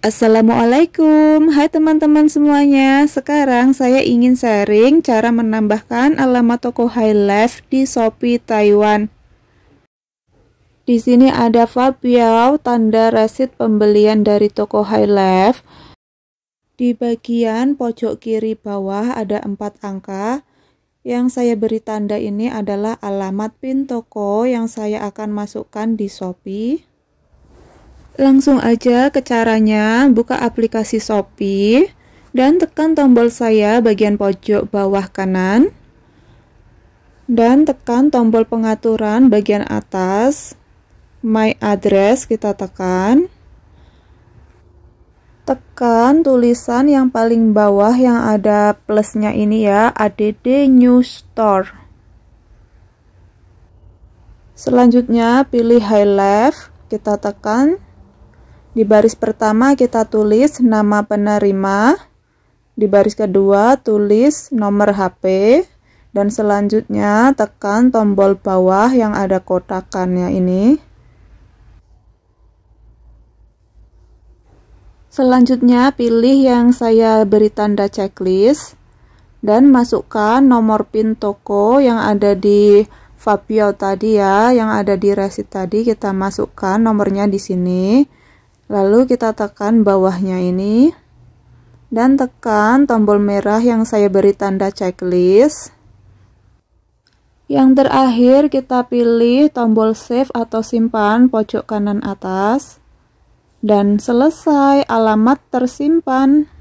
Assalamualaikum, hai teman-teman semuanya Sekarang saya ingin sharing cara menambahkan alamat toko High Life di Shopee Taiwan Di sini ada Fabiao, tanda resit pembelian dari toko High Life. Di bagian pojok kiri bawah ada empat angka yang saya beri tanda ini adalah alamat pin toko yang saya akan masukkan di Shopee Langsung aja ke caranya, buka aplikasi Shopee dan tekan tombol saya bagian pojok bawah kanan dan tekan tombol pengaturan bagian atas my address kita tekan tekan tulisan yang paling bawah yang ada plusnya ini ya add new store selanjutnya pilih high left kita tekan di baris pertama kita tulis nama penerima, di baris kedua tulis nomor HP, dan selanjutnya tekan tombol bawah yang ada kotakannya ini. Selanjutnya pilih yang saya beri tanda checklist dan masukkan nomor pin toko yang ada di Fabio tadi ya, yang ada di resit tadi kita masukkan nomornya di sini. Lalu kita tekan bawahnya ini dan tekan tombol merah yang saya beri tanda checklist. Yang terakhir kita pilih tombol save atau simpan pojok kanan atas dan selesai alamat tersimpan.